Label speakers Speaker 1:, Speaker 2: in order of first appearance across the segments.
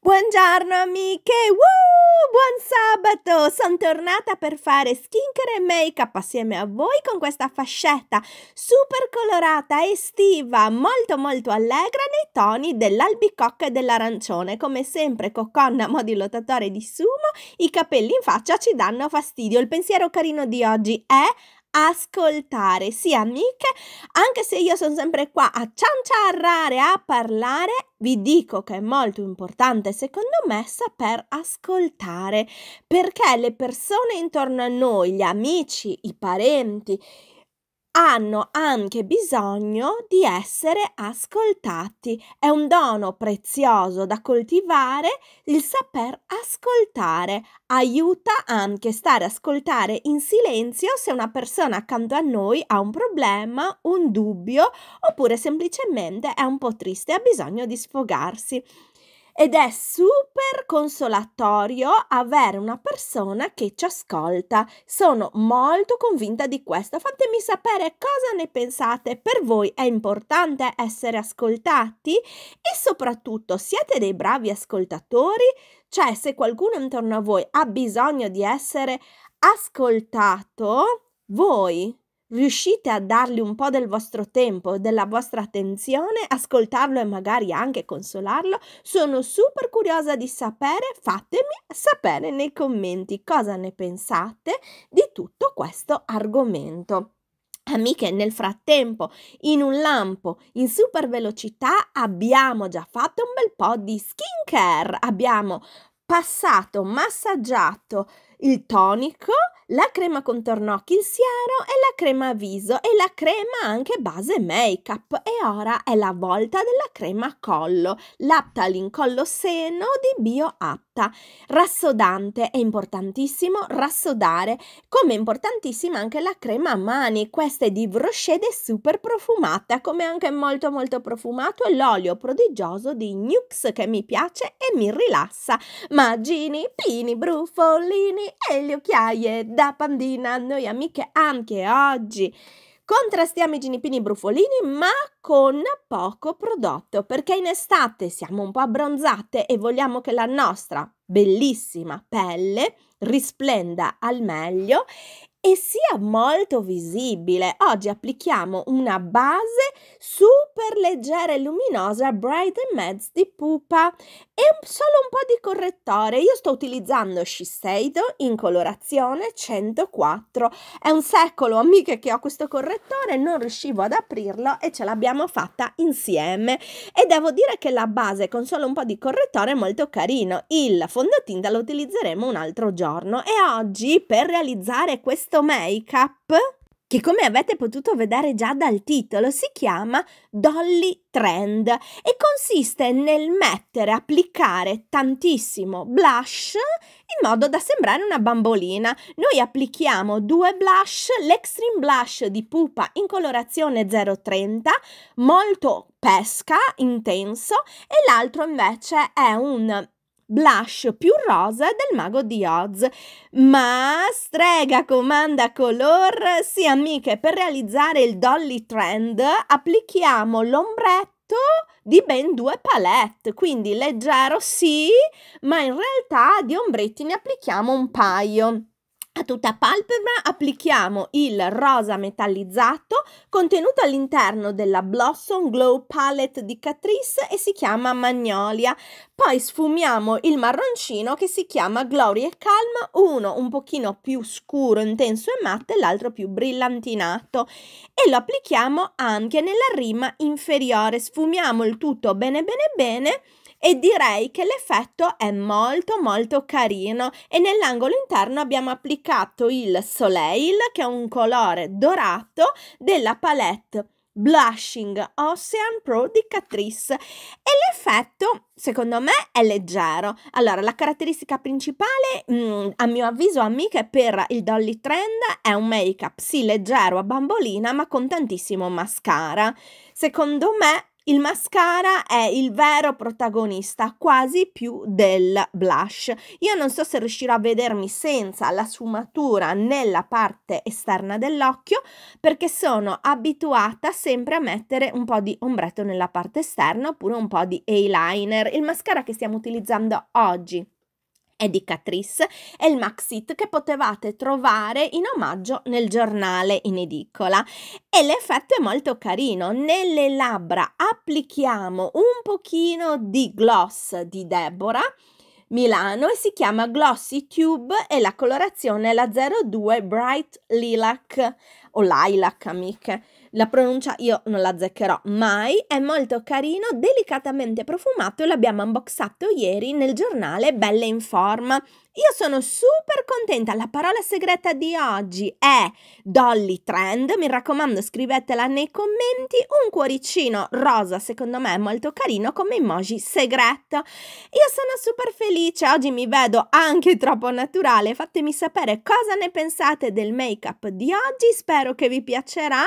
Speaker 1: Buongiorno amiche, Woo! buon sabato! Sono tornata per fare skincare e make up assieme a voi con questa fascetta super colorata estiva, molto molto allegra nei toni dell'albicocca e dell'arancione. Come sempre coconna, modi lottatore di sumo, i capelli in faccia ci danno fastidio. Il pensiero carino di oggi è ascoltare, sì amiche, anche se io sono sempre qua a cianciarrare, a parlare, vi dico che è molto importante secondo me saper ascoltare, perché le persone intorno a noi, gli amici, i parenti, hanno anche bisogno di essere ascoltati. È un dono prezioso da coltivare il saper ascoltare. Aiuta anche stare a ascoltare in silenzio se una persona accanto a noi ha un problema, un dubbio oppure semplicemente è un po' triste e ha bisogno di sfogarsi ed è super consolatorio avere una persona che ci ascolta. Sono molto convinta di questo. Fatemi sapere cosa ne pensate. Per voi è importante essere ascoltati e soprattutto siete dei bravi ascoltatori? Cioè, se qualcuno intorno a voi ha bisogno di essere ascoltato, voi riuscite a dargli un po' del vostro tempo, della vostra attenzione, ascoltarlo e magari anche consolarlo. Sono super curiosa di sapere, fatemi sapere nei commenti cosa ne pensate di tutto questo argomento. Amiche, nel frattempo, in un lampo, in super velocità, abbiamo già fatto un bel po' di skincare. Abbiamo passato, massaggiato, il tonico, la crema contorno occhi, il siero e la crema viso e la crema anche base make up. E ora è la volta della crema collo, l'Aptalin collo seno di BioApp rotta. Rassodante è importantissimo, rassodare, come è importantissima anche la crema a mani. Questa è di Brochet super profumata, come anche molto molto profumato e l'olio prodigioso di Nux che mi piace e mi rilassa. Magini, pini, brufolini e le occhiaie da pandina, noi amiche anche oggi. Contrastiamo i ginipini brufolini ma con poco prodotto perché in estate siamo un po' abbronzate e vogliamo che la nostra bellissima pelle risplenda al meglio e sia molto visibile. Oggi applichiamo una base super leggera e luminosa Bright and Mads di Pupa e solo un po' di correttore. Io sto utilizzando Shiseido in colorazione 104. È un secolo, amiche, che ho questo correttore, non riuscivo ad aprirlo e ce l'abbiamo fatta insieme. E devo dire che la base con solo un po' di correttore è molto carino. Il fondotinta lo utilizzeremo un altro giorno e oggi per realizzare questa questo make-up che come avete potuto vedere già dal titolo si chiama Dolly Trend e consiste nel mettere, applicare tantissimo blush in modo da sembrare una bambolina. Noi applichiamo due blush, l'Extreme Blush di Pupa in colorazione 030, molto pesca, intenso, e l'altro invece è un blush più rosa del mago di Oz. Ma strega comanda color, sì amiche, per realizzare il Dolly Trend applichiamo l'ombretto di ben due palette, quindi leggero sì, ma in realtà di ombretti ne applichiamo un paio. A tutta palpebra applichiamo il rosa metallizzato contenuto all'interno della Blossom Glow Palette di Catrice e si chiama Magnolia. Poi sfumiamo il marroncino che si chiama Glory e Calma, uno un pochino più scuro, intenso e matte, l'altro più brillantinato. E lo applichiamo anche nella rima inferiore. Sfumiamo il tutto bene bene bene e direi che l'effetto è molto molto carino e nell'angolo interno abbiamo applicato il Soleil che è un colore dorato della palette Blushing Ocean Pro di Catrice e l'effetto secondo me è leggero. Allora, la caratteristica principale, mh, mm, a mio avviso, amiche, per il Dolly Trend è un make-up sì leggero a bambolina, ma con tantissimo mascara. Secondo me il mascara è il vero protagonista, quasi più del blush. Io non so se riuscirò a vedermi senza la sfumatura nella parte esterna dell'occhio, perché sono abituata sempre a mettere un po' di ombretto nella parte esterna oppure un po' di eyeliner. Il mascara che stiamo utilizzando oggi è di Catrice, e il Maxit che potevate trovare in omaggio nel giornale in edicola. E l'effetto è molto carino, nelle labbra applichiamo un pochino di gloss di Deborah Milano e si chiama Glossy Tube e la colorazione è la 02 Bright Lilac o lilac amiche. La pronuncia io non la zeccherò mai, è molto carino, delicatamente profumato l'abbiamo unboxato ieri nel giornale Belle in Forma. Io sono super contenta, la parola segreta di oggi è Dolly Trend, mi raccomando scrivetela nei commenti, un cuoricino rosa secondo me è molto carino come emoji segreto. Io sono super felice, oggi mi vedo anche troppo naturale, fatemi sapere cosa ne pensate del make up di oggi, spero spero che vi piacerà.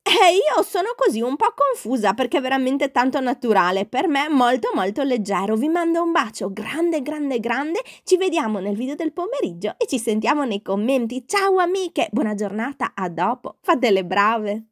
Speaker 1: E io sono così un po' confusa perché è veramente tanto naturale, per me molto molto leggero. Vi mando un bacio grande grande grande, ci vediamo nel video del pomeriggio e ci sentiamo nei commenti. Ciao amiche, buona giornata, a dopo, fate le brave!